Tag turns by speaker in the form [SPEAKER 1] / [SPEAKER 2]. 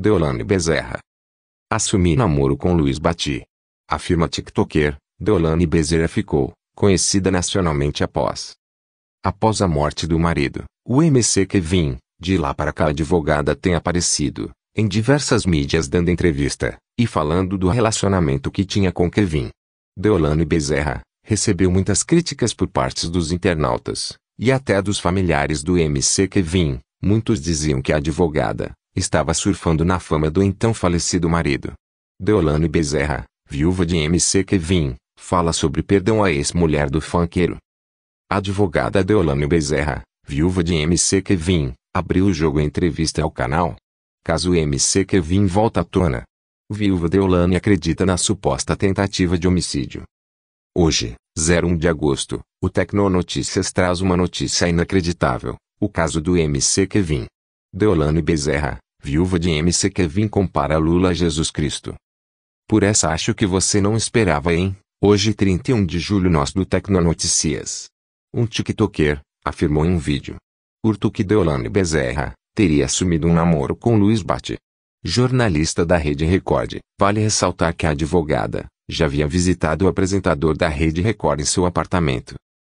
[SPEAKER 1] Deolane Bezerra. Assumi namoro com Luiz Bati. Afirma TikToker, Deolane Bezerra ficou conhecida nacionalmente após. Após a morte do marido, o MC Kevin, de lá para cá a advogada tem aparecido, em diversas mídias dando entrevista, e falando do relacionamento que tinha com Kevin. Deolane Bezerra, recebeu muitas críticas por parte dos internautas, e até dos familiares do MC Kevin, muitos diziam que a advogada, estava surfando na fama do então falecido marido. Deolane Bezerra, viúva de MC Kevin, fala sobre perdão à ex-mulher do funkeiro. A advogada Deolane Bezerra, viúva de MC Kevin, abriu o jogo em entrevista ao canal. Caso MC Kevin volta à tona. Viúva Deolane acredita na suposta tentativa de homicídio. Hoje, 01 de agosto, o Tecnonotícias traz uma notícia inacreditável, o caso do MC Kevin. Deolane Bezerra, viúva de MC Kevin compara Lula a Jesus Cristo. Por essa acho que você não esperava, hein? Hoje 31 de julho nós do Tecnonoticias. Um tiktoker, afirmou em um vídeo. Urto que Deolane Bezerra, teria assumido um namoro com Luiz Bate. Jornalista da Rede Record, vale ressaltar que a advogada, já havia visitado o apresentador da Rede Record em seu apartamento,